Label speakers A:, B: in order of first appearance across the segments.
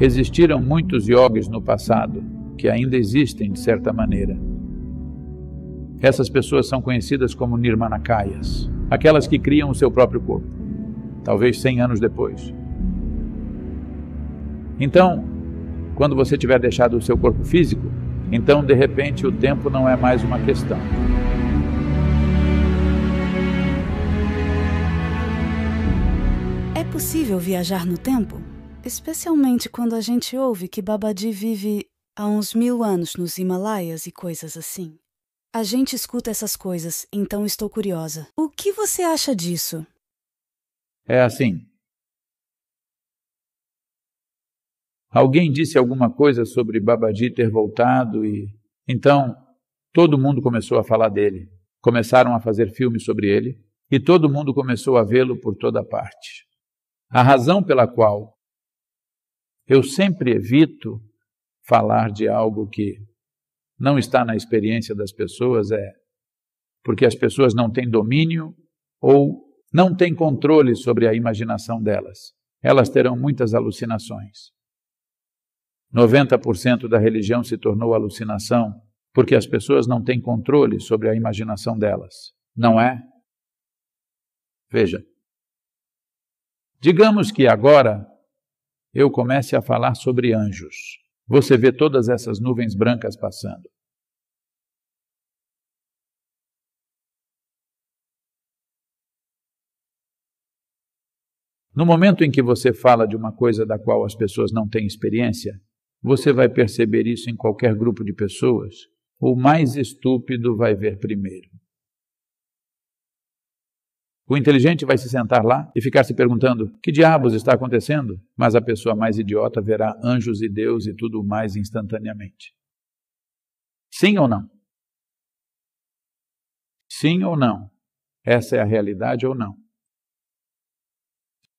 A: Existiram muitos yogis no passado, que ainda existem de certa maneira. Essas pessoas são conhecidas como Nirmanakayas, aquelas que criam o seu próprio corpo, talvez 100 anos depois. Então, quando você tiver deixado o seu corpo físico, então de repente o tempo não é mais uma questão. É possível viajar no tempo? Especialmente quando a gente ouve que Babadi vive há uns mil anos nos Himalaias e coisas assim. A gente escuta essas coisas, então estou curiosa. O que você acha disso? É assim. Alguém disse alguma coisa sobre Babadi ter voltado e. Então, todo mundo começou a falar dele. Começaram a fazer filmes sobre ele e todo mundo começou a vê-lo por toda parte. A razão pela qual eu sempre evito falar de algo que não está na experiência das pessoas, é porque as pessoas não têm domínio ou não têm controle sobre a imaginação delas. Elas terão muitas alucinações. 90% da religião se tornou alucinação porque as pessoas não têm controle sobre a imaginação delas, não é? Veja, digamos que agora eu comece a falar sobre anjos. Você vê todas essas nuvens brancas passando. No momento em que você fala de uma coisa da qual as pessoas não têm experiência, você vai perceber isso em qualquer grupo de pessoas. O mais estúpido vai ver primeiro. O inteligente vai se sentar lá e ficar se perguntando: que diabos está acontecendo? Mas a pessoa mais idiota verá anjos e Deus e tudo mais instantaneamente. Sim ou não? Sim ou não? Essa é a realidade ou não?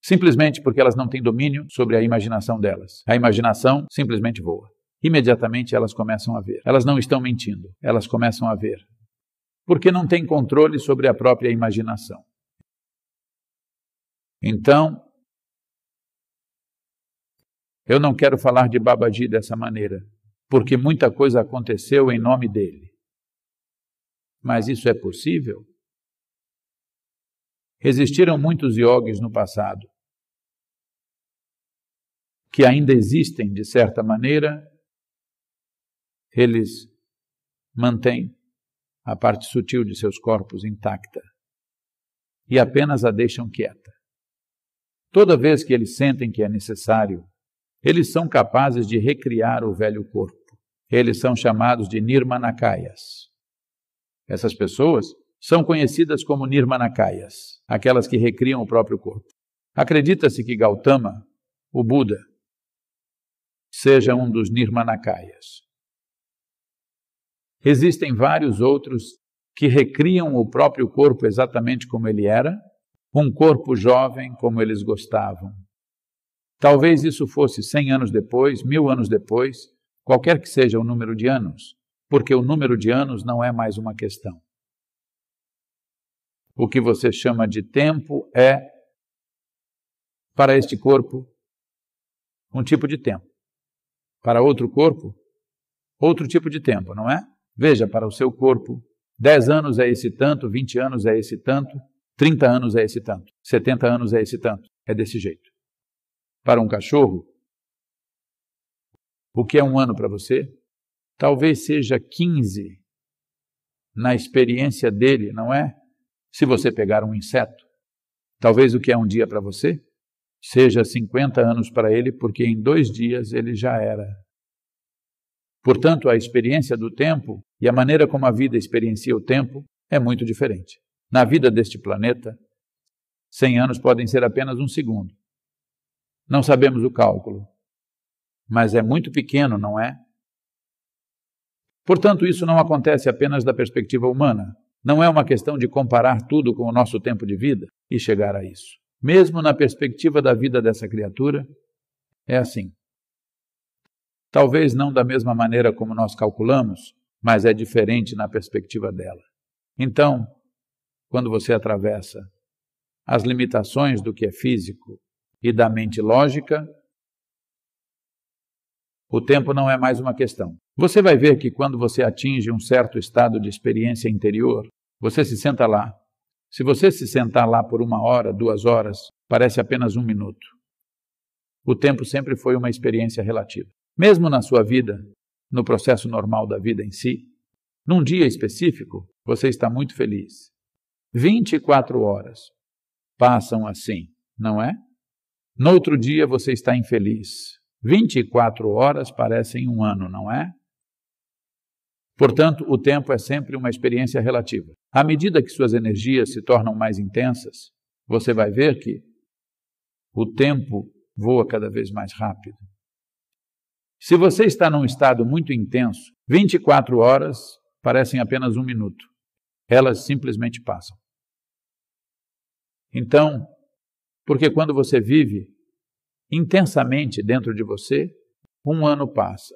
A: Simplesmente porque elas não têm domínio sobre a imaginação delas. A imaginação simplesmente voa. Imediatamente elas começam a ver. Elas não estão mentindo, elas começam a ver. Porque não têm controle sobre a própria imaginação. Então, eu não quero falar de Babaji dessa maneira, porque muita coisa aconteceu em nome dele. Mas isso é possível? Existiram muitos iogues no passado que ainda existem de certa maneira, eles mantêm a parte sutil de seus corpos intacta e apenas a deixam quieta. Toda vez que eles sentem que é necessário, eles são capazes de recriar o velho corpo. Eles são chamados de nirmanakayas. Essas pessoas são conhecidas como nirmanakayas, aquelas que recriam o próprio corpo. Acredita-se que Gautama, o Buda, seja um dos nirmanakayas. Existem vários outros que recriam o próprio corpo exatamente como ele era um corpo jovem como eles gostavam. Talvez isso fosse cem anos depois, mil anos depois, qualquer que seja o número de anos, porque o número de anos não é mais uma questão. O que você chama de tempo é, para este corpo, um tipo de tempo. Para outro corpo, outro tipo de tempo, não é? Veja, para o seu corpo, dez anos é esse tanto, vinte anos é esse tanto, 30 anos é esse tanto, 70 anos é esse tanto. É desse jeito. Para um cachorro, o que é um ano para você, talvez seja 15 na experiência dele, não é? Se você pegar um inseto, talvez o que é um dia para você seja 50 anos para ele, porque em dois dias ele já era. Portanto, a experiência do tempo e a maneira como a vida experiencia o tempo é muito diferente na vida deste planeta, 100 anos podem ser apenas um segundo. Não sabemos o cálculo, mas é muito pequeno, não é? Portanto, isso não acontece apenas da perspectiva humana. Não é uma questão de comparar tudo com o nosso tempo de vida e chegar a isso. Mesmo na perspectiva da vida dessa criatura, é assim. Talvez não da mesma maneira como nós calculamos, mas é diferente na perspectiva dela. Então, quando você atravessa as limitações do que é físico e da mente lógica, o tempo não é mais uma questão. Você vai ver que quando você atinge um certo estado de experiência interior, você se senta lá. Se você se sentar lá por uma hora, duas horas, parece apenas um minuto. O tempo sempre foi uma experiência relativa. Mesmo na sua vida, no processo normal da vida em si, num dia específico, você está muito feliz. 24 horas passam assim, não é? No outro dia você está infeliz. 24 horas parecem um ano, não é? Portanto, o tempo é sempre uma experiência relativa. À medida que suas energias se tornam mais intensas, você vai ver que o tempo voa cada vez mais rápido. Se você está num estado muito intenso, 24 horas parecem apenas um minuto. Elas simplesmente passam. Então, porque quando você vive intensamente dentro de você, um ano passa.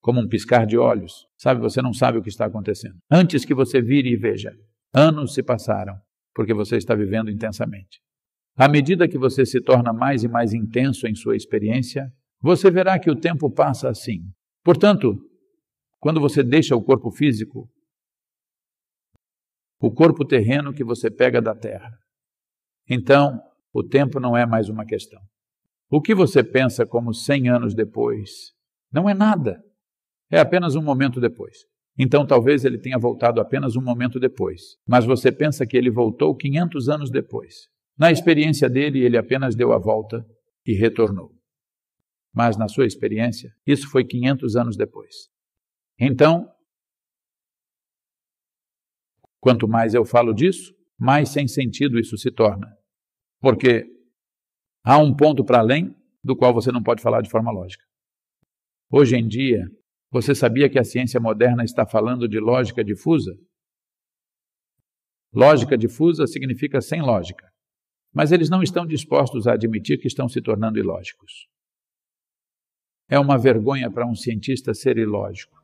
A: Como um piscar de olhos, sabe? Você não sabe o que está acontecendo. Antes que você vire e veja, anos se passaram, porque você está vivendo intensamente. À medida que você se torna mais e mais intenso em sua experiência, você verá que o tempo passa assim. Portanto, quando você deixa o corpo físico, o corpo terreno que você pega da terra. Então, o tempo não é mais uma questão. O que você pensa como 100 anos depois não é nada. É apenas um momento depois. Então, talvez ele tenha voltado apenas um momento depois, mas você pensa que ele voltou 500 anos depois. Na experiência dele, ele apenas deu a volta e retornou. Mas na sua experiência, isso foi 500 anos depois. Então, Quanto mais eu falo disso, mais sem sentido isso se torna. Porque há um ponto para além do qual você não pode falar de forma lógica. Hoje em dia, você sabia que a ciência moderna está falando de lógica difusa? Lógica difusa significa sem lógica. Mas eles não estão dispostos a admitir que estão se tornando ilógicos. É uma vergonha para um cientista ser ilógico.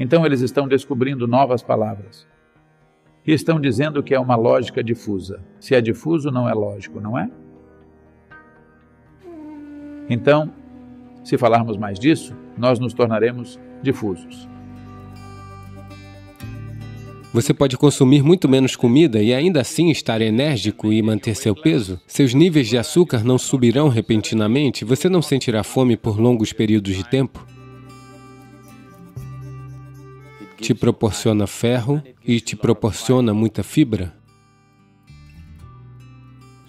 A: Então eles estão descobrindo novas palavras. E estão dizendo que é uma lógica difusa. Se é difuso, não é lógico, não é? Então, se falarmos mais disso, nós nos tornaremos difusos.
B: Você pode consumir muito menos comida e ainda assim estar enérgico e manter seu peso? Seus níveis de açúcar não subirão repentinamente? Você não sentirá fome por longos períodos de tempo? te proporciona ferro e te proporciona muita fibra.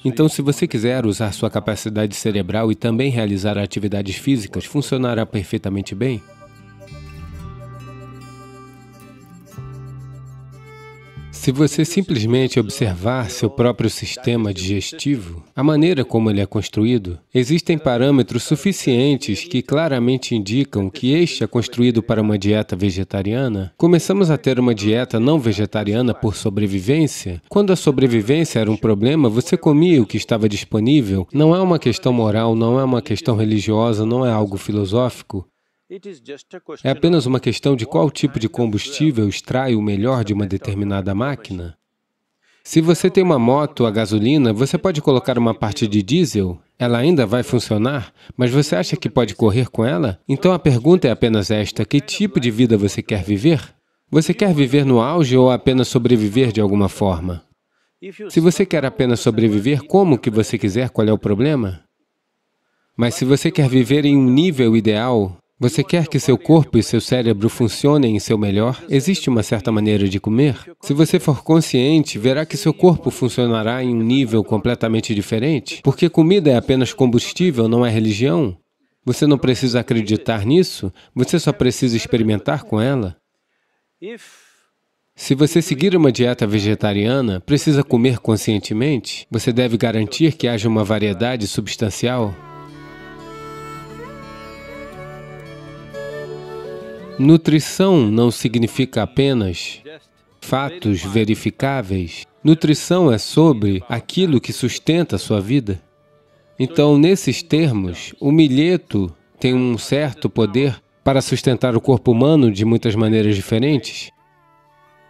B: Então, se você quiser usar sua capacidade cerebral e também realizar atividades físicas, funcionará perfeitamente bem. Se você simplesmente observar seu próprio sistema digestivo, a maneira como ele é construído, existem parâmetros suficientes que claramente indicam que este é construído para uma dieta vegetariana. Começamos a ter uma dieta não vegetariana por sobrevivência. Quando a sobrevivência era um problema, você comia o que estava disponível. Não é uma questão moral, não é uma questão religiosa, não é algo filosófico. É apenas uma questão de qual tipo de combustível extrai o melhor de uma determinada máquina. Se você tem uma moto a gasolina, você pode colocar uma parte de diesel, ela ainda vai funcionar, mas você acha que pode correr com ela? Então a pergunta é apenas esta, que tipo de vida você quer viver? Você quer viver no auge ou apenas sobreviver de alguma forma? Se você quer apenas sobreviver como que você quiser, qual é o problema? Mas se você quer viver em um nível ideal, você quer que seu corpo e seu cérebro funcionem em seu melhor? Existe uma certa maneira de comer? Se você for consciente, verá que seu corpo funcionará em um nível completamente diferente, porque comida é apenas combustível, não é religião. Você não precisa acreditar nisso, você só precisa experimentar com ela. Se você seguir uma dieta vegetariana, precisa comer conscientemente. Você deve garantir que haja uma variedade substancial. Nutrição não significa apenas fatos verificáveis. Nutrição é sobre aquilo que sustenta a sua vida. Então, nesses termos, o milheto tem um certo poder para sustentar o corpo humano de muitas maneiras diferentes.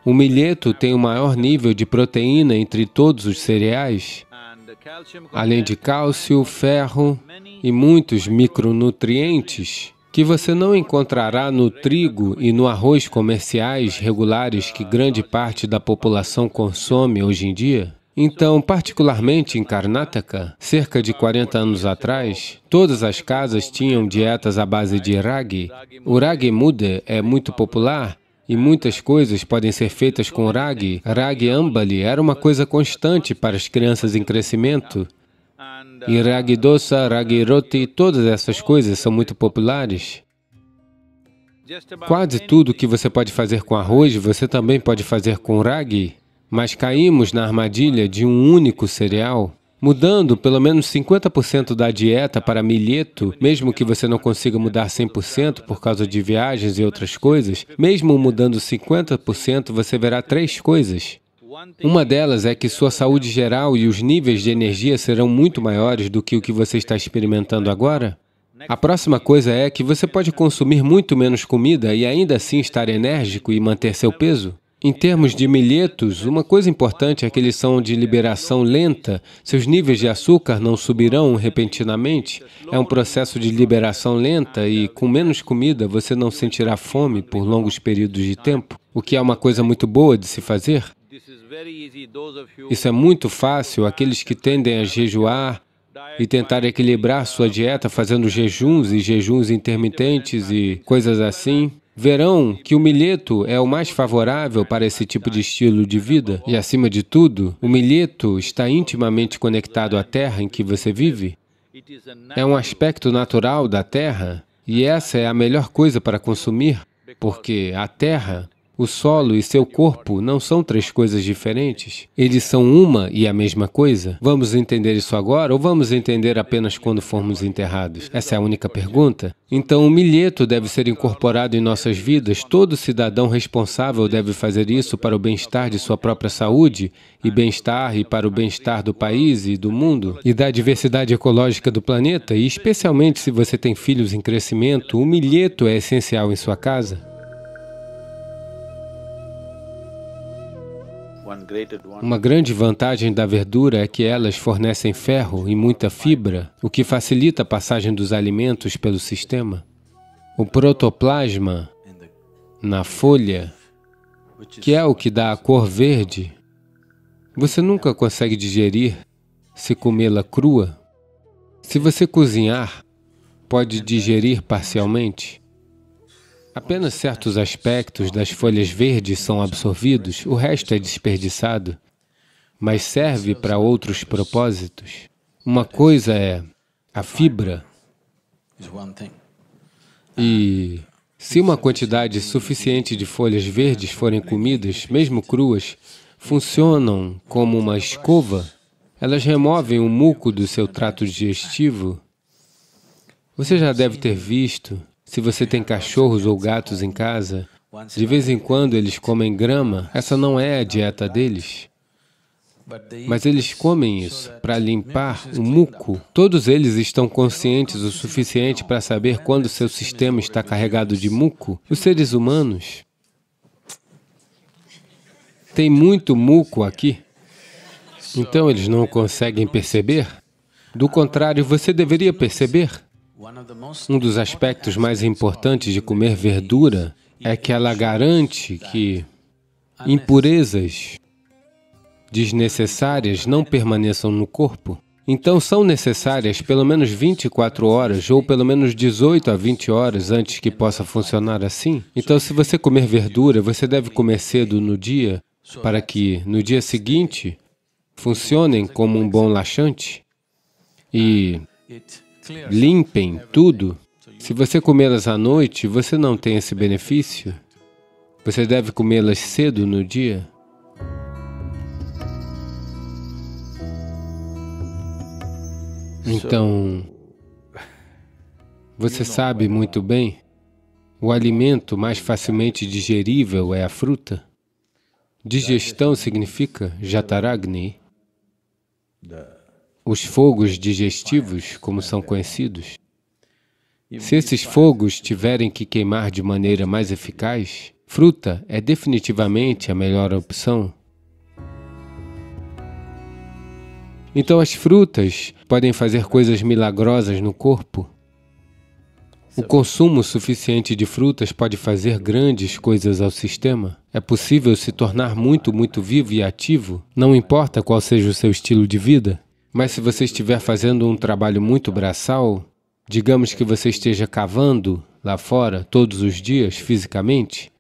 B: O milheto tem o maior nível de proteína entre todos os cereais, além de cálcio, ferro e muitos micronutrientes que você não encontrará no trigo e no arroz comerciais regulares que grande parte da população consome hoje em dia? Então, particularmente em Karnataka, cerca de 40 anos atrás, todas as casas tinham dietas à base de ragi. O ragi muda é muito popular e muitas coisas podem ser feitas com ragi. Ragi ambali era uma coisa constante para as crianças em crescimento. E ragi dosa, ragi roti, todas essas coisas são muito populares. Quase tudo que você pode fazer com arroz, você também pode fazer com ragi, mas caímos na armadilha de um único cereal. Mudando pelo menos 50% da dieta para milheto, mesmo que você não consiga mudar 100% por causa de viagens e outras coisas, mesmo mudando 50%, você verá três coisas. Uma delas é que sua saúde geral e os níveis de energia serão muito maiores do que o que você está experimentando agora. A próxima coisa é que você pode consumir muito menos comida e ainda assim estar enérgico e manter seu peso. Em termos de milhetos, uma coisa importante é que eles são de liberação lenta. Seus níveis de açúcar não subirão repentinamente. É um processo de liberação lenta e, com menos comida, você não sentirá fome por longos períodos de tempo, o que é uma coisa muito boa de se fazer. Isso é muito fácil, aqueles que tendem a jejuar e tentar equilibrar sua dieta fazendo jejuns e jejuns intermitentes e coisas assim, verão que o milheto é o mais favorável para esse tipo de estilo de vida. E acima de tudo, o milheto está intimamente conectado à terra em que você vive. É um aspecto natural da terra e essa é a melhor coisa para consumir, porque a terra o solo e seu corpo não são três coisas diferentes? Eles são uma e a mesma coisa? Vamos entender isso agora ou vamos entender apenas quando formos enterrados? Essa é a única pergunta. Então, o milheto deve ser incorporado em nossas vidas. Todo cidadão responsável deve fazer isso para o bem-estar de sua própria saúde e bem-estar e para o bem-estar do país e do mundo e da diversidade ecológica do planeta. E especialmente se você tem filhos em crescimento, o milheto é essencial em sua casa. Uma grande vantagem da verdura é que elas fornecem ferro e muita fibra, o que facilita a passagem dos alimentos pelo sistema. O protoplasma na folha, que é o que dá a cor verde, você nunca consegue digerir se comê-la crua. Se você cozinhar, pode digerir parcialmente. Apenas certos aspectos das folhas verdes são absorvidos, o resto é desperdiçado, mas serve para outros propósitos. Uma coisa é a fibra, e se uma quantidade suficiente de folhas verdes forem comidas, mesmo cruas, funcionam como uma escova, elas removem o muco do seu trato digestivo. Você já deve ter visto se você tem cachorros ou gatos em casa, de vez em quando eles comem grama, essa não é a dieta deles. Mas eles comem isso para limpar o muco. Todos eles estão conscientes o suficiente para saber quando seu sistema está carregado de muco. Os seres humanos têm muito muco aqui, então eles não conseguem perceber. Do contrário, você deveria perceber. Um dos aspectos mais importantes de comer verdura é que ela garante que impurezas desnecessárias não permaneçam no corpo. Então são necessárias pelo menos 24 horas ou pelo menos 18 a 20 horas antes que possa funcionar assim. Então se você comer verdura, você deve comer cedo no dia para que no dia seguinte funcionem como um bom laxante e limpem tudo. Se você comê-las à noite, você não tem esse benefício. Você deve comê-las cedo no dia. Então, você sabe muito bem, o alimento mais facilmente digerível é a fruta. Digestão significa jataragni os fogos digestivos, como são conhecidos, se esses fogos tiverem que queimar de maneira mais eficaz, fruta é definitivamente a melhor opção. Então, as frutas podem fazer coisas milagrosas no corpo. O consumo suficiente de frutas pode fazer grandes coisas ao sistema. É possível se tornar muito, muito vivo e ativo, não importa qual seja o seu estilo de vida. Mas se você estiver fazendo um trabalho muito braçal, digamos que você esteja cavando lá fora todos os dias, fisicamente,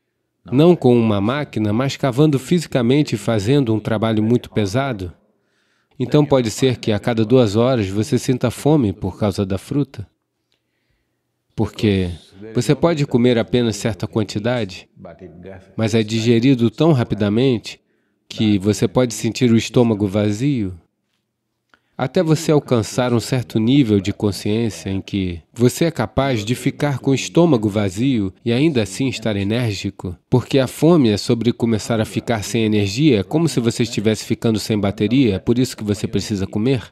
B: não com uma máquina, mas cavando fisicamente e fazendo um trabalho muito pesado, então pode ser que a cada duas horas você sinta fome por causa da fruta. Porque você pode comer apenas certa quantidade, mas é digerido tão rapidamente que você pode sentir o estômago vazio até você alcançar um certo nível de consciência em que você é capaz de ficar com o estômago vazio e ainda assim estar enérgico, porque a fome é sobre começar a ficar sem energia, é como se você estivesse ficando sem bateria, é por isso que você precisa comer.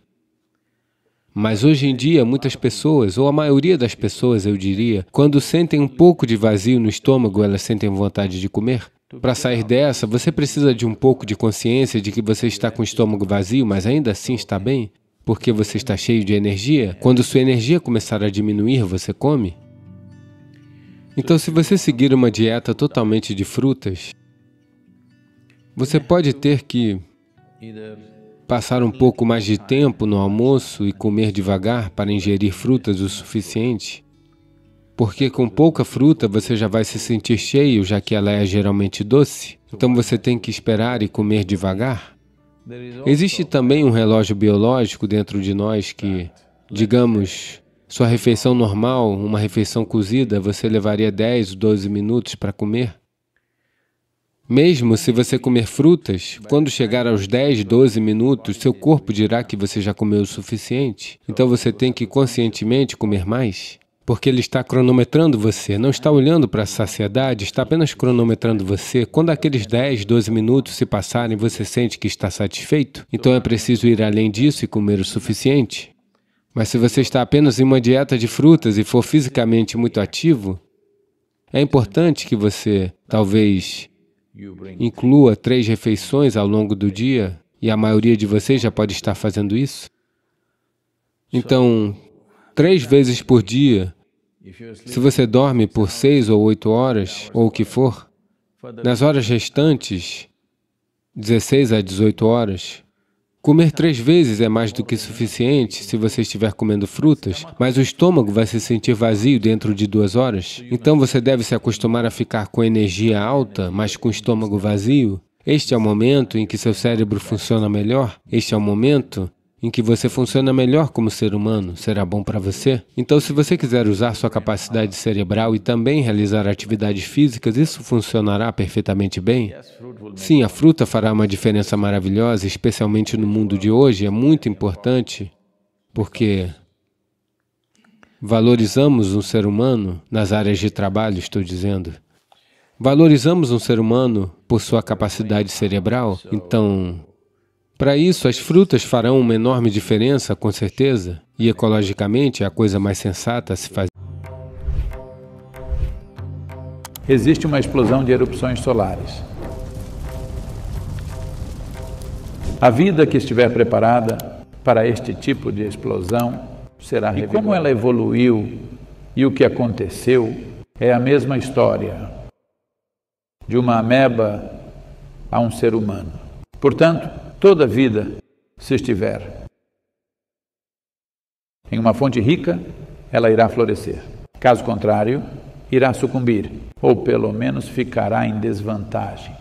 B: Mas hoje em dia, muitas pessoas, ou a maioria das pessoas, eu diria, quando sentem um pouco de vazio no estômago, elas sentem vontade de comer. Para sair dessa, você precisa de um pouco de consciência de que você está com o estômago vazio, mas ainda assim está bem, porque você está cheio de energia. Quando sua energia começar a diminuir, você come. Então, se você seguir uma dieta totalmente de frutas, você é, pode ter que passar um pouco mais de tempo no almoço e comer devagar para ingerir frutas o suficiente porque com pouca fruta você já vai se sentir cheio, já que ela é geralmente doce. Então você tem que esperar e comer devagar. Existe também um relógio biológico dentro de nós que, digamos, sua refeição normal, uma refeição cozida, você levaria 10 ou 12 minutos para comer. Mesmo se você comer frutas, quando chegar aos 10, 12 minutos, seu corpo dirá que você já comeu o suficiente. Então você tem que conscientemente comer mais porque ele está cronometrando você, não está olhando para a saciedade, está apenas cronometrando você. Quando aqueles 10, 12 minutos se passarem, você sente que está satisfeito? Então é preciso ir além disso e comer o suficiente. Mas se você está apenas em uma dieta de frutas e for fisicamente muito ativo, é importante que você, talvez, inclua três refeições ao longo do dia, e a maioria de vocês já pode estar fazendo isso. Então, três vezes por dia, se você dorme por seis ou oito horas, ou o que for, nas horas restantes, 16 a 18 horas, comer três vezes é mais do que suficiente se você estiver comendo frutas, mas o estômago vai se sentir vazio dentro de duas horas. Então você deve se acostumar a ficar com energia alta, mas com o estômago vazio. Este é o momento em que seu cérebro funciona melhor. Este é o momento em que você funciona melhor como ser humano, será bom para você? Então, se você quiser usar sua capacidade cerebral e também realizar atividades físicas, isso funcionará perfeitamente bem? Sim, a fruta fará uma diferença maravilhosa, especialmente no mundo de hoje. É muito importante, porque valorizamos um ser humano, nas áreas de trabalho, estou dizendo, Valorizamos um ser humano por sua capacidade cerebral, então para isso, as frutas farão uma enorme diferença, com certeza, e ecologicamente é a coisa mais sensata a se fazer.
A: Existe uma explosão de erupções solares. A vida que estiver preparada para este tipo de explosão será revigorada. E como ela evoluiu e o que aconteceu é a mesma história de uma ameba a um ser humano. Portanto, toda a vida se estiver em uma fonte rica, ela irá florescer. Caso contrário, irá sucumbir, ou pelo menos ficará em desvantagem.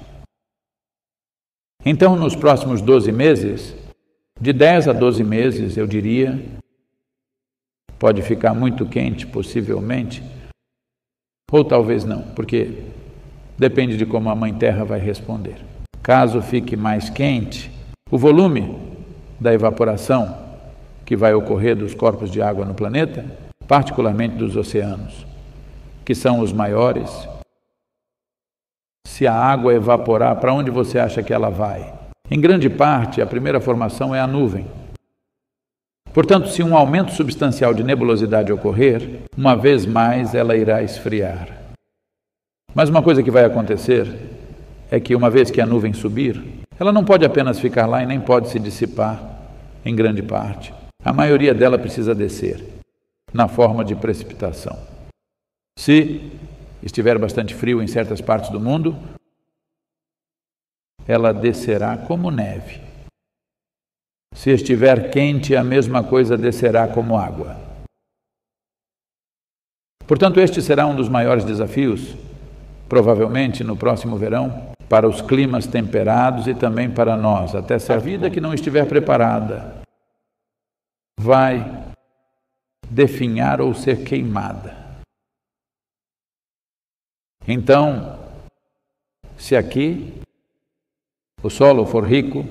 A: Então, nos próximos 12 meses, de 10 a 12 meses, eu diria, pode ficar muito quente, possivelmente, ou talvez não, porque depende de como a Mãe Terra vai responder. Caso fique mais quente, o volume da evaporação que vai ocorrer dos corpos de água no planeta, particularmente dos oceanos, que são os maiores, se a água evaporar, para onde você acha que ela vai? Em grande parte, a primeira formação é a nuvem. Portanto, se um aumento substancial de nebulosidade ocorrer, uma vez mais ela irá esfriar. Mas uma coisa que vai acontecer é que, uma vez que a nuvem subir, ela não pode apenas ficar lá e nem pode se dissipar em grande parte. A maioria dela precisa descer na forma de precipitação. Se estiver bastante frio em certas partes do mundo, ela descerá como neve. Se estiver quente, a mesma coisa descerá como água. Portanto, este será um dos maiores desafios, provavelmente no próximo verão, para os climas temperados e também para nós, até se a tá vida que não estiver preparada vai definhar ou ser queimada. Então, se aqui o solo for rico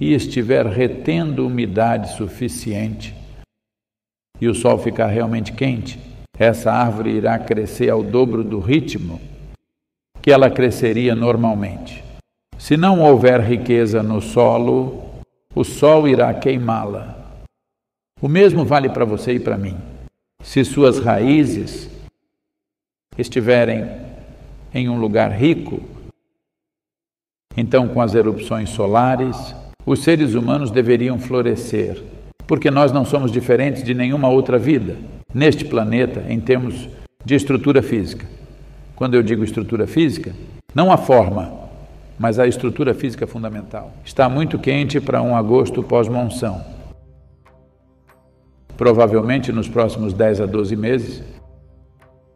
A: e estiver retendo umidade suficiente e o sol ficar realmente quente, essa árvore irá crescer ao dobro do ritmo que ela cresceria normalmente. Se não houver riqueza no solo, o sol irá queimá-la. O mesmo vale para você e para mim. Se suas raízes estiverem em um lugar rico, então com as erupções solares, os seres humanos deveriam florescer, porque nós não somos diferentes de nenhuma outra vida neste planeta em termos de estrutura física. Quando eu digo estrutura física, não a forma, mas a estrutura física fundamental. Está muito quente para um agosto pós-monção. Provavelmente nos próximos 10 a 12 meses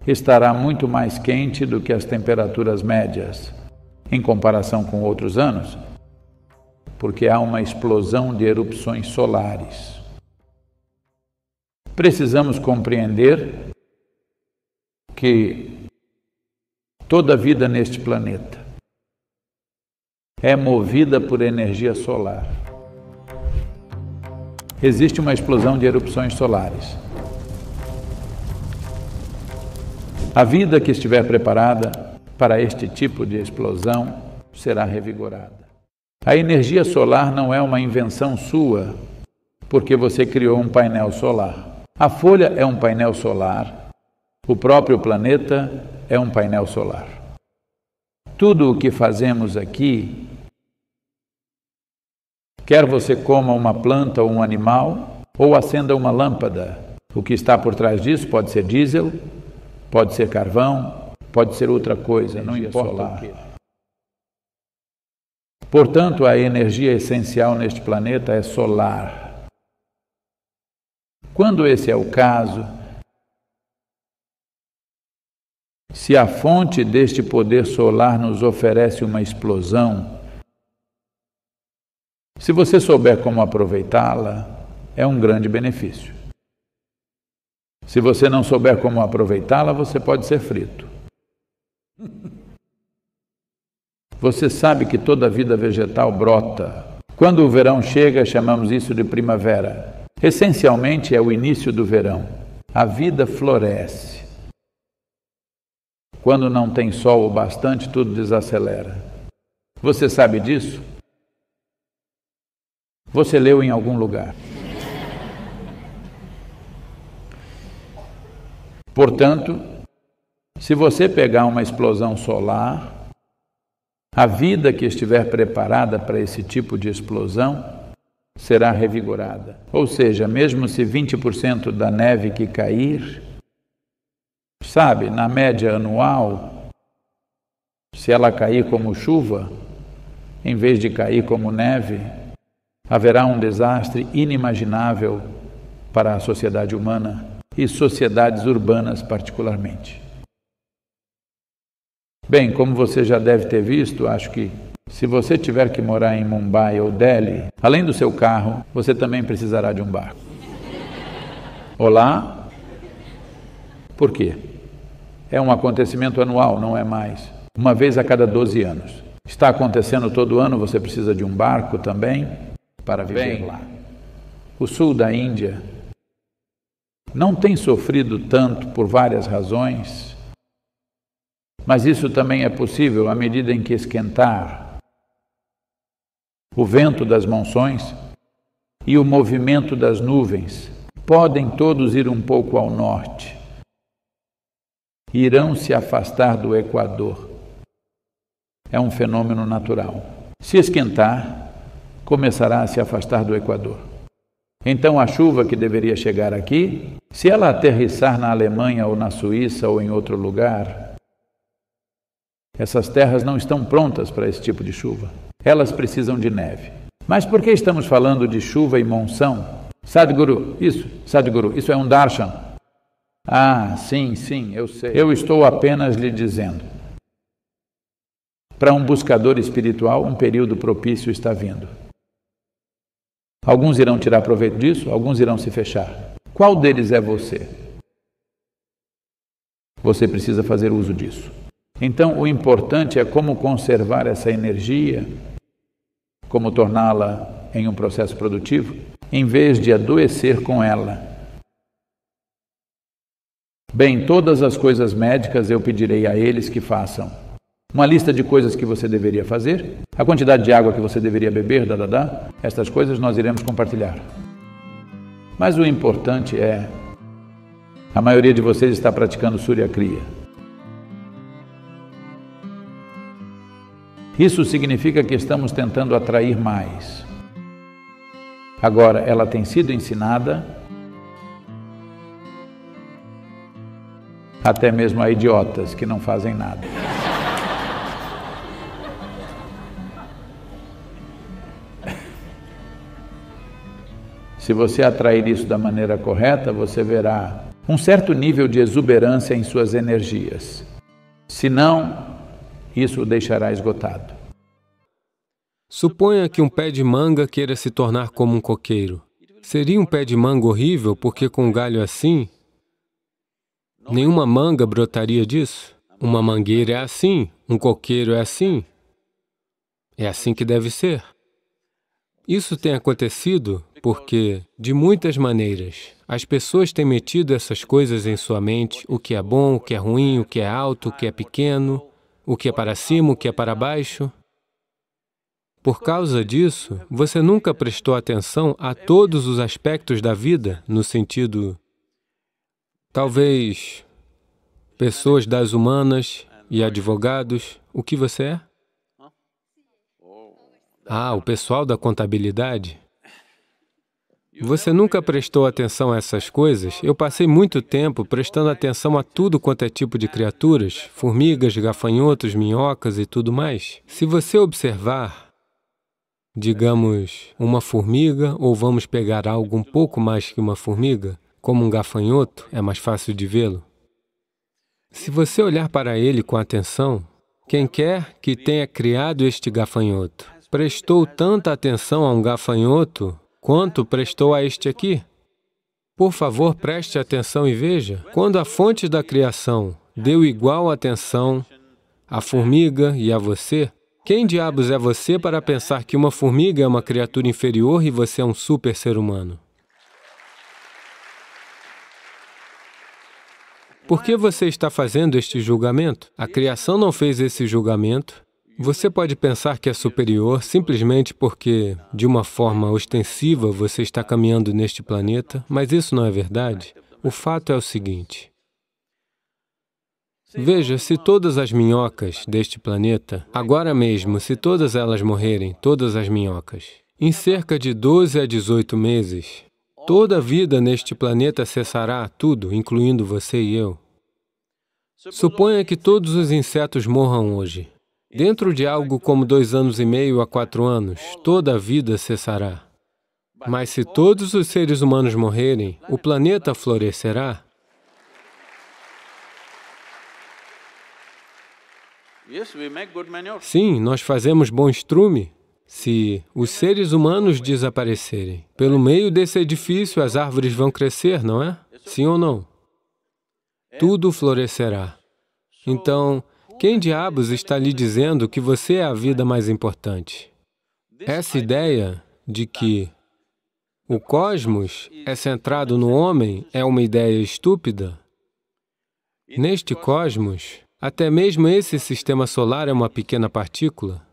A: estará muito mais quente do que as temperaturas médias em comparação com outros anos, porque há uma explosão de erupções solares. Precisamos compreender que Toda vida neste planeta é movida por energia solar. Existe uma explosão de erupções solares. A vida que estiver preparada para este tipo de explosão será revigorada. A energia solar não é uma invenção sua, porque você criou um painel solar. A folha é um painel solar o próprio planeta é um painel solar. Tudo o que fazemos aqui, quer você coma uma planta ou um animal, ou acenda uma lâmpada, o que está por trás disso pode ser diesel, pode ser carvão, pode ser outra coisa, não importa Portanto, a energia essencial neste planeta é solar. Quando esse é o caso, Se a fonte deste poder solar nos oferece uma explosão, se você souber como aproveitá-la, é um grande benefício. Se você não souber como aproveitá-la, você pode ser frito. Você sabe que toda a vida vegetal brota. Quando o verão chega, chamamos isso de primavera. Essencialmente é o início do verão. A vida floresce. Quando não tem sol o bastante, tudo desacelera. Você sabe disso? Você leu em algum lugar. Portanto, se você pegar uma explosão solar, a vida que estiver preparada para esse tipo de explosão será revigorada. Ou seja, mesmo se 20% da neve que cair, Sabe, na média anual, se ela cair como chuva, em vez de cair como neve, haverá um desastre inimaginável para a sociedade humana e sociedades urbanas, particularmente. Bem, como você já deve ter visto, acho que se você tiver que morar em Mumbai ou Delhi, além do seu carro, você também precisará de um barco. Olá? Por quê? é um acontecimento anual, não é mais. Uma vez a cada 12 anos. Está acontecendo todo ano, você precisa de um barco também para viver Bem, lá. O sul da Índia não tem sofrido tanto por várias razões, mas isso também é possível à medida em que esquentar o vento das monções e o movimento das nuvens podem todos ir um pouco ao norte irão se afastar do Equador. É um fenômeno natural. Se esquentar, começará a se afastar do Equador. Então, a chuva que deveria chegar aqui, se ela aterrissar na Alemanha ou na Suíça ou em outro lugar, essas terras não estão prontas para esse tipo de chuva. Elas precisam de neve. Mas por que estamos falando de chuva e monção? Sadhguru, isso, Sadhguru, isso é um darshan, ah, sim, sim, eu sei. Eu estou apenas lhe dizendo. Para um buscador espiritual, um período propício está vindo. Alguns irão tirar proveito disso, alguns irão se fechar. Qual deles é você? Você precisa fazer uso disso. Então, o importante é como conservar essa energia, como torná-la em um processo produtivo, em vez de adoecer com ela Bem, todas as coisas médicas eu pedirei a eles que façam. Uma lista de coisas que você deveria fazer, a quantidade de água que você deveria beber, dadadá, estas coisas nós iremos compartilhar. Mas o importante é: a maioria de vocês está praticando Surya Kriya. Isso significa que estamos tentando atrair mais. Agora, ela tem sido ensinada até mesmo a idiotas que não fazem nada. Se você atrair isso da maneira correta, você verá um certo nível de exuberância em suas
B: energias. Se não, isso o deixará esgotado. Suponha que um pé de manga queira se tornar como um coqueiro. Seria um pé de manga horrível, porque com um galho assim, Nenhuma manga brotaria disso. Uma mangueira é assim, um coqueiro é assim. É assim que deve ser. Isso tem acontecido porque, de muitas maneiras, as pessoas têm metido essas coisas em sua mente, o que é bom, o que é ruim, o que é alto, o que é pequeno, o que é para cima, o que é para baixo. Por causa disso, você nunca prestou atenção a todos os aspectos da vida, no sentido Talvez pessoas das humanas e advogados, o que você é? Ah, o pessoal da contabilidade? Você nunca prestou atenção a essas coisas? Eu passei muito tempo prestando atenção a tudo quanto é tipo de criaturas, formigas, gafanhotos, minhocas e tudo mais. Se você observar, digamos, uma formiga, ou vamos pegar algo um pouco mais que uma formiga, como um gafanhoto, é mais fácil de vê-lo. Se você olhar para ele com atenção, quem quer que tenha criado este gafanhoto prestou tanta atenção a um gafanhoto quanto prestou a este aqui? Por favor, preste atenção e veja. Quando a fonte da criação deu igual atenção à formiga e a você, quem diabos é você para pensar que uma formiga é uma criatura inferior e você é um super ser humano? Por que você está fazendo este julgamento? A criação não fez esse julgamento. Você pode pensar que é superior simplesmente porque, de uma forma ostensiva, você está caminhando neste planeta, mas isso não é verdade. O fato é o seguinte. Veja, se todas as minhocas deste planeta, agora mesmo, se todas elas morrerem, todas as minhocas, em cerca de 12 a 18 meses, Toda a vida neste planeta cessará, tudo, incluindo você e eu. Suponha que todos os insetos morram hoje. Dentro de algo como dois anos e meio a quatro anos, toda a vida cessará. Mas se todos os seres humanos morrerem, o planeta florescerá. Sim, nós fazemos bom estrume. Se os seres humanos desaparecerem, pelo meio desse edifício as árvores vão crescer, não é? Sim ou não? Tudo florescerá. Então, quem diabos está lhe dizendo que você é a vida mais importante? Essa ideia de que o cosmos é centrado no homem é uma ideia estúpida. Neste cosmos, até mesmo esse sistema solar é uma pequena partícula.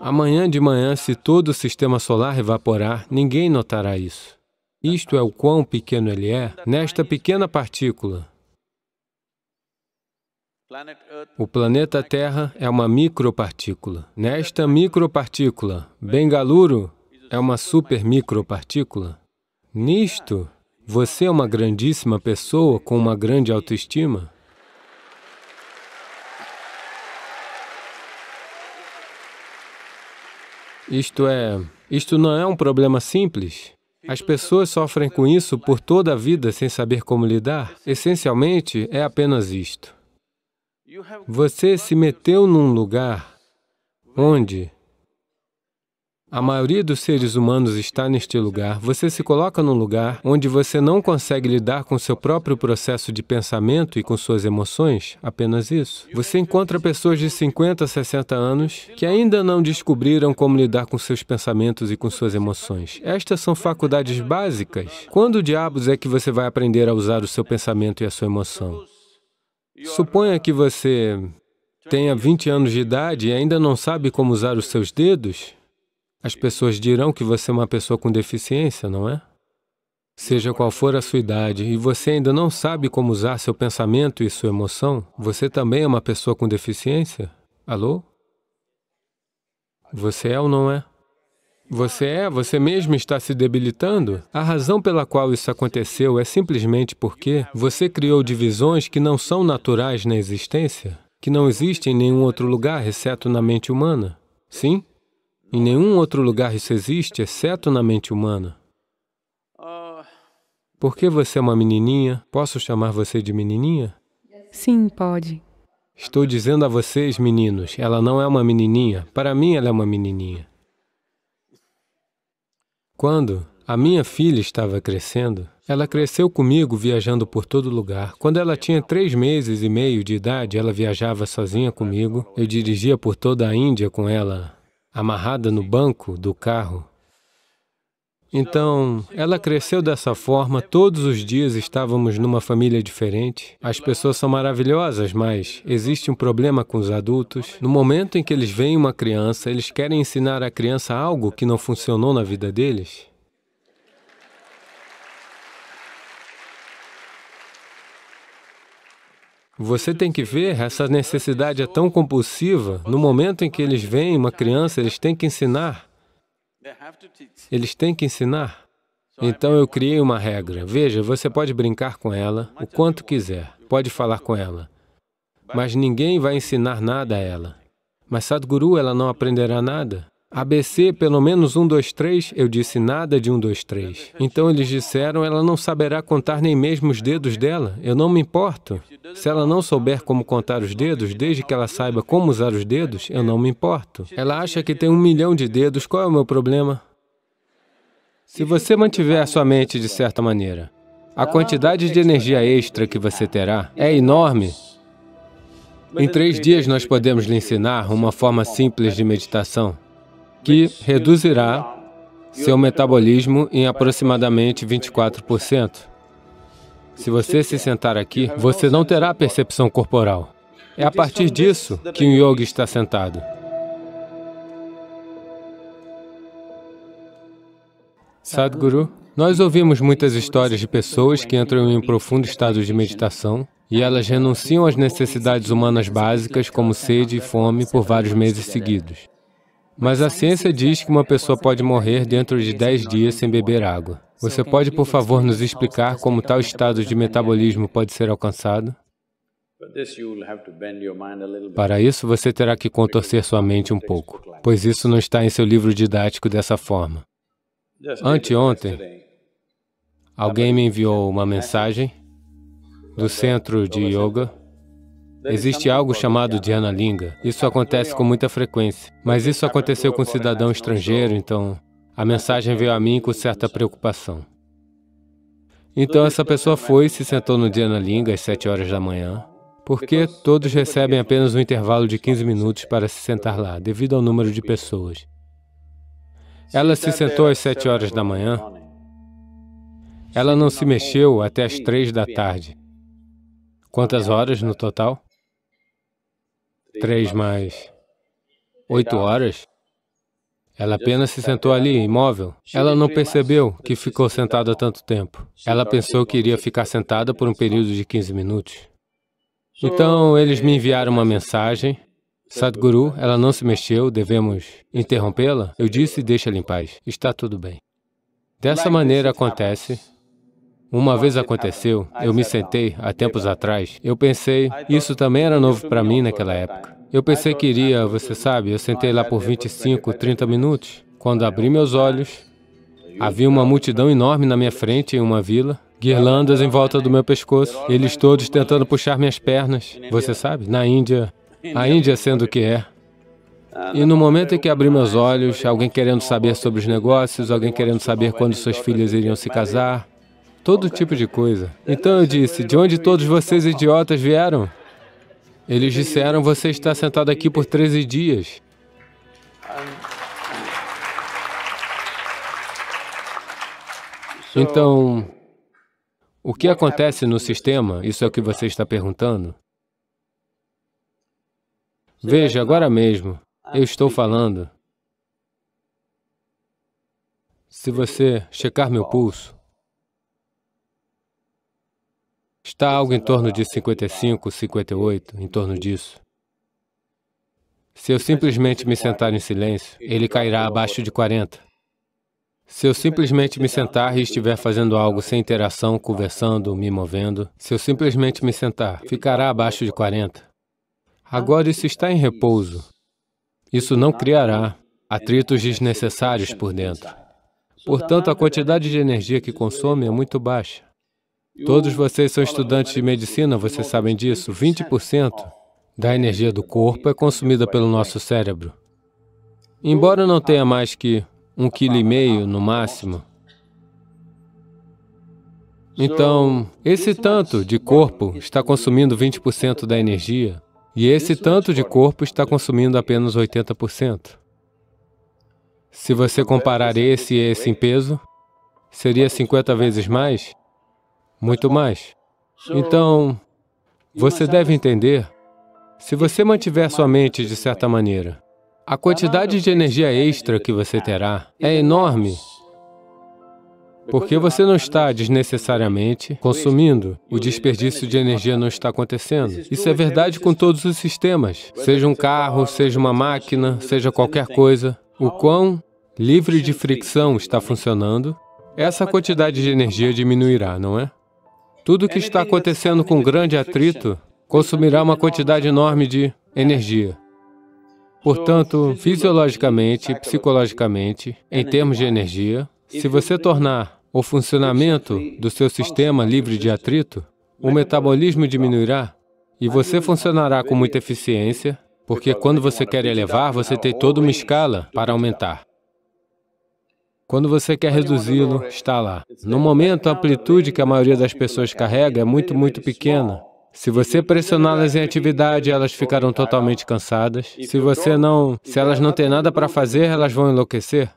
B: Amanhã de manhã, se todo o sistema solar evaporar, ninguém notará isso. Isto é o quão pequeno ele é nesta pequena partícula. O planeta Terra é uma micropartícula. Nesta micropartícula, Bengaluru é uma supermicropartícula. Nisto, você é uma grandíssima pessoa com uma grande autoestima. Isto é, isto não é um problema simples. As pessoas sofrem com isso por toda a vida sem saber como lidar. Essencialmente, é apenas isto. Você se meteu num lugar onde a maioria dos seres humanos está neste lugar. Você se coloca num lugar onde você não consegue lidar com seu próprio processo de pensamento e com suas emoções, apenas isso. Você encontra pessoas de 50, 60 anos que ainda não descobriram como lidar com seus pensamentos e com suas emoções. Estas são faculdades básicas. Quando diabos é que você vai aprender a usar o seu pensamento e a sua emoção? Suponha que você tenha 20 anos de idade e ainda não sabe como usar os seus dedos, as pessoas dirão que você é uma pessoa com deficiência, não é? Seja qual for a sua idade, e você ainda não sabe como usar seu pensamento e sua emoção, você também é uma pessoa com deficiência? Alô? Você é ou não é? Você é, você mesmo está se debilitando. A razão pela qual isso aconteceu é simplesmente porque você criou divisões que não são naturais na existência, que não existem em nenhum outro lugar exceto na mente humana. Sim? Em nenhum outro lugar isso existe, exceto na mente humana. Porque você é uma menininha, posso chamar você de menininha? Sim, pode. Estou dizendo a vocês, meninos, ela não é uma menininha. Para mim, ela é uma menininha. Quando a minha filha estava crescendo, ela cresceu comigo viajando por todo lugar. Quando ela tinha três meses e meio de idade, ela viajava sozinha comigo. Eu dirigia por toda a Índia com ela amarrada no banco do carro. Então, ela cresceu dessa forma, todos os dias estávamos numa família diferente. As pessoas são maravilhosas, mas existe um problema com os adultos. No momento em que eles veem uma criança, eles querem ensinar à criança algo que não funcionou na vida deles. Você tem que ver, essa necessidade é tão compulsiva. No momento em que eles veem uma criança, eles têm que ensinar. Eles têm que ensinar. Então eu criei uma regra. Veja, você pode brincar com ela o quanto quiser, pode falar com ela, mas ninguém vai ensinar nada a ela. Mas Sadhguru, ela não aprenderá nada. ABC, pelo menos um, dois, três. eu disse nada de um, dois, três. Então eles disseram, ela não saberá contar nem mesmo os dedos dela, eu não me importo. Se ela não souber como contar os dedos, desde que ela saiba como usar os dedos, eu não me importo. Ela acha que tem um milhão de dedos, qual é o meu problema? Se você mantiver a sua mente de certa maneira, a quantidade de energia extra que você terá é enorme. Em três dias nós podemos lhe ensinar uma forma simples de meditação que reduzirá seu metabolismo em aproximadamente 24%. Se você se sentar aqui, você não terá percepção corporal. É a partir disso que um yogi está sentado. Sadhguru, nós ouvimos muitas histórias de pessoas que entram em um profundo estado de meditação e elas renunciam às necessidades humanas básicas como sede e fome por vários meses seguidos. Mas a ciência diz que uma pessoa pode morrer dentro de 10 dias sem beber água. Você pode, por favor, nos explicar como tal estado de metabolismo pode ser alcançado? Para isso, você terá que contorcer sua mente um pouco, pois isso não está em seu livro didático dessa forma. Anteontem, alguém me enviou uma mensagem do centro de yoga Existe algo chamado Dhyanalinga. Linga. Isso acontece com muita frequência. Mas isso aconteceu com um cidadão estrangeiro, então a mensagem veio a mim com certa preocupação. Então essa pessoa foi e se sentou no Dhyanalinga Linga às 7 horas da manhã, porque todos recebem apenas um intervalo de 15 minutos para se sentar lá, devido ao número de pessoas.
A: Ela se sentou às
B: 7 horas da manhã. Ela não se mexeu até às 3 da tarde. Quantas horas no total? três mais oito horas, ela apenas se sentou ali, imóvel. Ela não percebeu que ficou sentada tanto tempo. Ela pensou que iria ficar sentada por um período de 15 minutos. Então, eles me é, enviaram uma mensagem. É Sadhguru, ela não se mexeu, devemos interrompê-la? Eu disse, deixa-la em paz, está tudo bem. Dessa maneira acontece uma vez aconteceu, eu me sentei há tempos atrás, eu pensei, isso também era novo para mim naquela época. Eu pensei que iria, você sabe, eu sentei lá por 25, 30 minutos. Quando abri meus olhos, havia uma multidão enorme na minha frente em uma vila, guirlandas em volta do meu pescoço, eles todos tentando puxar minhas pernas. Você sabe, na Índia, a Índia sendo o que é. E no momento em que abri meus olhos, alguém querendo saber sobre os negócios, alguém querendo saber quando suas filhas iriam se casar, todo tipo de coisa. Então eu disse, de onde todos vocês idiotas vieram? Eles disseram, você está sentado aqui por 13 dias. Então, o que acontece no sistema, isso é o que você está perguntando? Veja, agora mesmo, eu estou falando. Se você checar meu pulso, Está algo em torno de 55, 58, em torno disso. Se eu simplesmente me sentar em silêncio, ele cairá abaixo de 40. Se eu simplesmente me sentar e estiver fazendo algo sem interação, conversando, me movendo, se eu simplesmente me sentar, ficará abaixo de 40. Agora, isso está em repouso. Isso não criará atritos desnecessários por dentro. Portanto, a quantidade de energia que consome é muito baixa. Todos vocês são estudantes de medicina, vocês sabem disso. 20% da energia do corpo é consumida pelo nosso cérebro. Embora não tenha mais que um quilo e meio no máximo, então, esse tanto de corpo está consumindo 20% da energia e esse tanto de corpo está consumindo apenas 80%. Se você então, é comparar é esse e esse em peso, seria 50 vezes mais? muito mais. Então, você deve entender, se você mantiver sua mente de certa maneira, a quantidade de energia extra que você terá é enorme, porque você não está desnecessariamente consumindo, o desperdício de energia não está acontecendo. Isso é verdade com todos os sistemas, seja um carro, seja uma máquina, seja qualquer coisa. O quão livre de fricção está funcionando, essa quantidade de energia diminuirá, não é? Tudo que é está acontecendo com grande atrito consumirá uma quantidade enorme de energia. Portanto, fisiologicamente, psicologicamente, é em termos de energia, se você tornar o funcionamento do seu sistema livre de atrito, o metabolismo diminuirá e você funcionará com muita eficiência, porque quando você quer elevar, você tem toda uma escala para aumentar. Quando você quer reduzi-lo, está lá. No momento, a amplitude que a maioria das pessoas carrega é, é muito, muito pequena. Se você é pressioná-las em atividade, elas é ficarão totalmente cansadas. Se você não, se elas não têm nada para fazer, elas vão enlouquecer.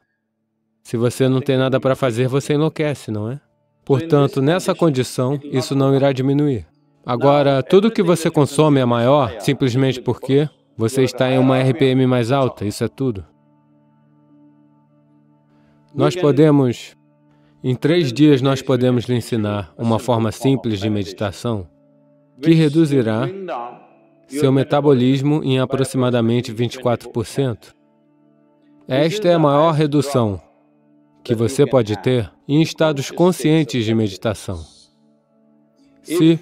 B: Se você não tem nada para fazer, você enlouquece, não é? Portanto, nessa condição, isso não irá diminuir. Agora, tudo que você consome é maior simplesmente porque você está em uma RPM mais alta, isso é tudo. Nós podemos, em três dias, nós podemos lhe ensinar uma forma simples de meditação que reduzirá seu metabolismo em aproximadamente 24%. Esta é a maior redução que você pode é ter em estados conscientes de meditação. Se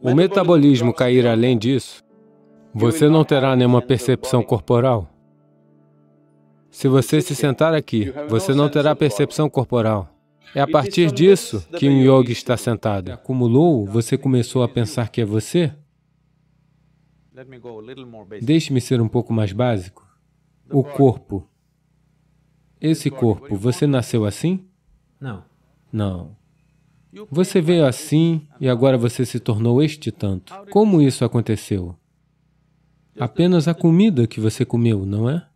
B: o metabolismo cair além disso, você não terá nenhuma percepção corporal. Se você se sentar aqui, você não terá percepção corporal. É a partir disso que um yogi está sentado. Acumulou, você começou a pensar que é você? Deixe-me ser um pouco mais básico. O corpo. Esse corpo, você nasceu assim? Não. Não. Você veio assim e agora você se tornou este tanto. Como isso aconteceu? Apenas a comida que você comeu, não é?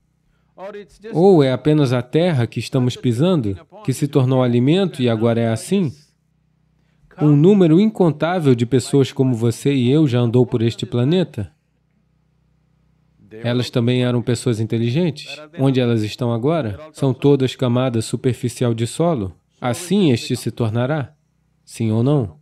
B: Ou é apenas a terra que estamos pisando, que se tornou alimento e agora é assim? Um número incontável de pessoas como você e eu já andou por este planeta. Elas também eram pessoas inteligentes. Onde elas estão agora? São todas camadas superficial de solo. Assim este se tornará. Sim ou não?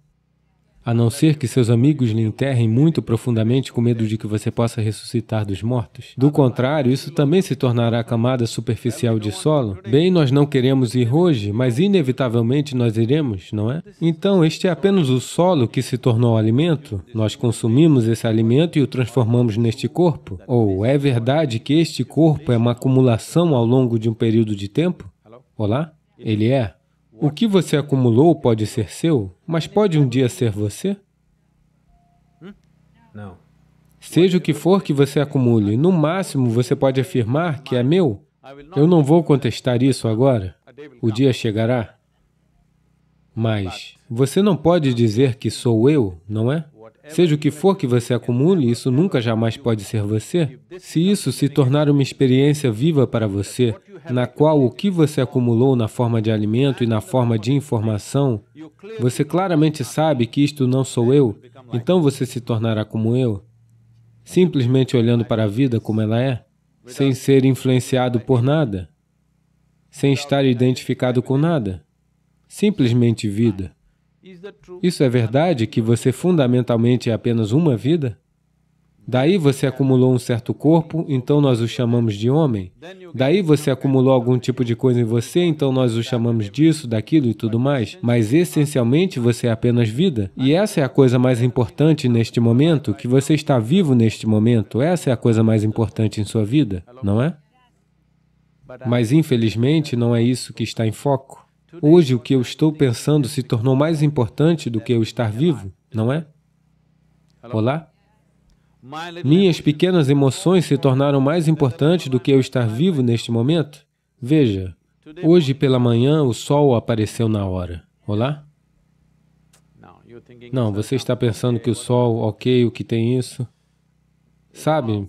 B: a não ser que seus amigos lhe enterrem muito profundamente com medo de que você possa ressuscitar dos mortos. Do contrário, isso também se tornará a camada superficial de solo. Bem, nós não queremos ir hoje, mas inevitavelmente nós iremos, não é? Então, este é apenas o solo que se tornou alimento. Nós consumimos esse alimento e o transformamos neste corpo. Ou é verdade que este corpo é uma acumulação ao longo de um período de tempo? Olá? Ele é? O que você acumulou pode ser seu, mas pode um dia ser você? Hum? Não. Seja o que for que você acumule, no máximo você pode afirmar que é meu. Eu não vou contestar isso agora. O dia chegará. Mas você não pode dizer que sou eu, não é? É, Seja o que for que você acumule, isso nunca jamais pode ser você. Se isso se tornar uma experiência viva para você, na qual o que você acumulou na forma de alimento e na forma de informação, você claramente sabe que isto não sou eu, então você se tornará como eu, simplesmente olhando para a vida como ela é, sem ser influenciado por nada, sem estar identificado com nada, simplesmente vida. Isso é verdade que você fundamentalmente é apenas uma vida? Daí você acumulou um certo corpo, então nós o chamamos de homem. Daí você acumulou algum tipo de coisa em você, então nós o chamamos disso, daquilo e tudo mais. Mas essencialmente você é apenas vida. E essa é a coisa mais importante neste momento, que você está vivo neste momento. Essa é a coisa mais importante em sua vida, não é? Mas infelizmente não é isso que está em foco. Hoje, o que eu estou pensando se tornou mais importante do que eu estar vivo, não é? Olá? Minhas pequenas emoções se tornaram mais importantes do que eu estar vivo neste momento? Veja, hoje pela manhã o sol apareceu na hora. Olá? Não, você está pensando que o sol, ok, o que tem isso? Sabe,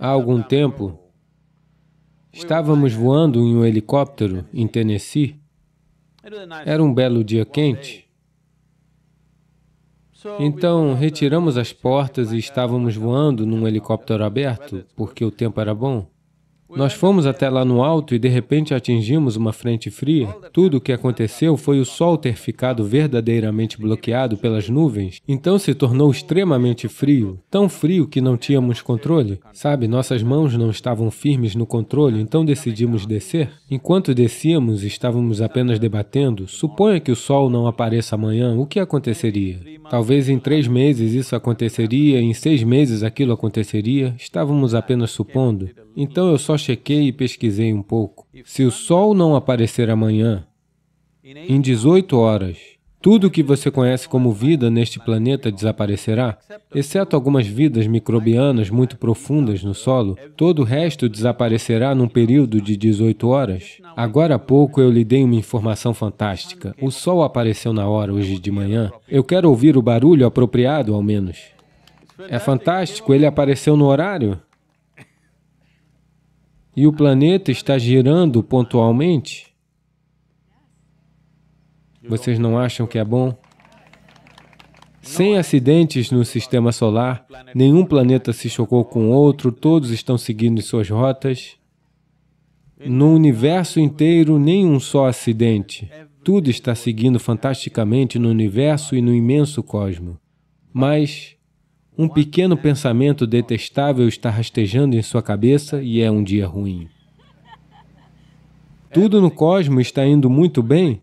B: há algum tempo, estávamos voando em um helicóptero em Tennessee era um belo dia quente. Então, retiramos as portas e estávamos voando num helicóptero aberto, porque o tempo era bom. Nós fomos até lá no alto e de repente atingimos uma frente fria. Tudo o que aconteceu foi o Sol ter ficado verdadeiramente bloqueado pelas nuvens, então se tornou extremamente frio, tão frio que não tínhamos controle. Sabe, nossas mãos não estavam firmes no controle, então decidimos descer. Enquanto descíamos, estávamos apenas debatendo. Suponha que o Sol não apareça amanhã, o que aconteceria? Talvez em três meses isso aconteceria, em seis meses aquilo aconteceria. Estávamos apenas supondo. Então eu só chequei e pesquisei um pouco. Se o sol não aparecer amanhã, em 18 horas, tudo o que você conhece como vida neste planeta desaparecerá, exceto algumas vidas microbianas muito profundas no solo. Todo o resto desaparecerá num período de 18 horas. Agora há pouco eu lhe dei uma informação fantástica. O sol apareceu na hora hoje de manhã. Eu quero ouvir o barulho apropriado, ao menos. É fantástico, ele apareceu no horário e o planeta está girando pontualmente? Vocês não acham que é bom? Sem acidentes no sistema solar, nenhum planeta se chocou com outro, todos estão seguindo suas rotas. No universo inteiro, nenhum só acidente. Tudo está seguindo fantasticamente no universo e no imenso cosmo. Mas um pequeno pensamento detestável está rastejando em sua cabeça e é um dia ruim. Tudo no cosmos está indo muito bem.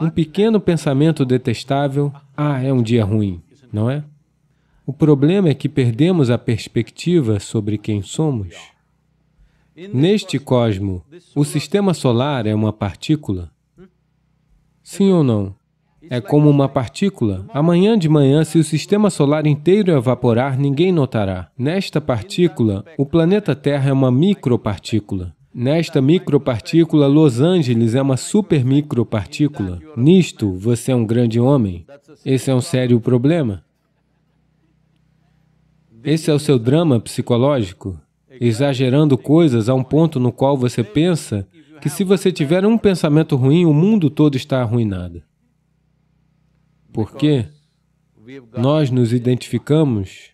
B: Um pequeno pensamento detestável, ah, é um dia ruim, não é? O problema é que perdemos a perspectiva sobre quem somos. Neste cosmo, o sistema solar é uma partícula? Sim ou não? É como uma partícula. Amanhã de manhã, se o sistema solar inteiro evaporar, ninguém notará. Nesta partícula, o planeta Terra é uma micropartícula. Nesta micropartícula, Los Angeles é uma super micropartícula. Nisto, você é um grande homem. Esse é um sério problema. Esse é o seu drama psicológico, exagerando coisas a um ponto no qual você pensa que se você tiver um pensamento ruim, o mundo todo está arruinado. Porque nós nos identificamos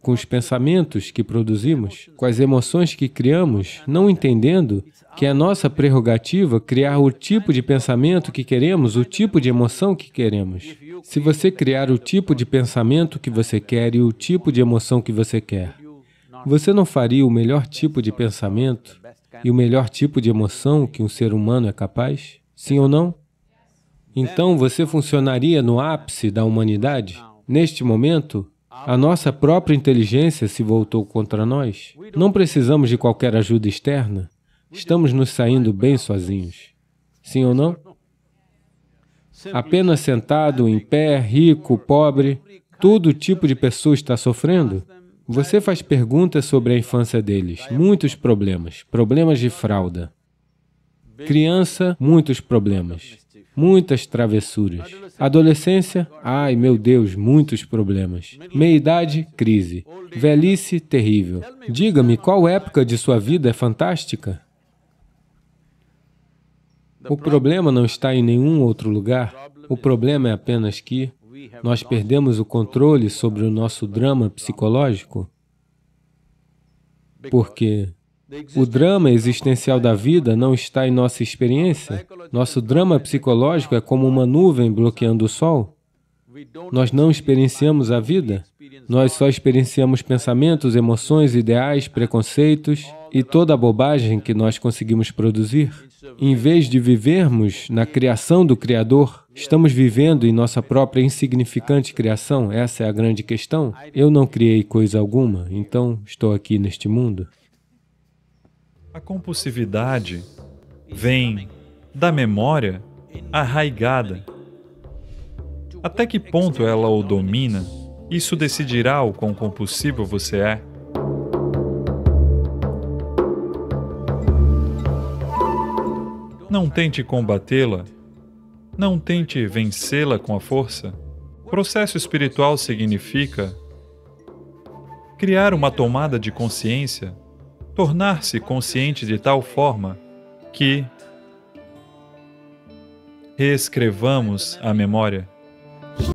B: com os pensamentos que produzimos, com as emoções que criamos, não entendendo que é nossa prerrogativa criar o tipo de pensamento que queremos, o tipo de emoção que queremos. Se você criar o tipo de pensamento que você quer e o tipo de emoção que você quer, você não faria o melhor tipo de pensamento e o melhor tipo de emoção que um ser humano é capaz? Sim ou não? Então você funcionaria no ápice da humanidade? Neste momento, a nossa própria inteligência se voltou contra nós. Não precisamos de qualquer ajuda externa. Estamos nos saindo bem sozinhos. Sim ou não? Apenas sentado, em pé, rico, pobre, todo tipo de pessoa está sofrendo. Você faz perguntas sobre a infância deles, muitos problemas, problemas de fralda. Criança, muitos problemas muitas travessuras. Adolescência, ai meu Deus, muitos problemas. Meia-idade, crise. Velhice, terrível. Diga-me, qual época de sua vida é fantástica? O problema não está em nenhum outro lugar. O problema é apenas que nós perdemos o controle sobre o nosso drama psicológico porque o drama existencial da vida não está em nossa experiência. Nosso drama psicológico é como uma nuvem bloqueando o sol. Nós não experienciamos a vida. Nós só experienciamos pensamentos, emoções, ideais, preconceitos e toda a bobagem que nós conseguimos produzir. Em vez de vivermos na criação do Criador, estamos vivendo em nossa própria insignificante criação. Essa é a grande questão. Eu não criei coisa alguma, então estou aqui neste mundo.
A: A compulsividade vem da memória arraigada. Até que ponto ela o domina? Isso decidirá o quão compulsivo você é. Não tente combatê-la. Não tente vencê-la com a força. Processo espiritual significa criar uma tomada de consciência tornar-se consciente de tal forma
B: que reescrevamos a memória.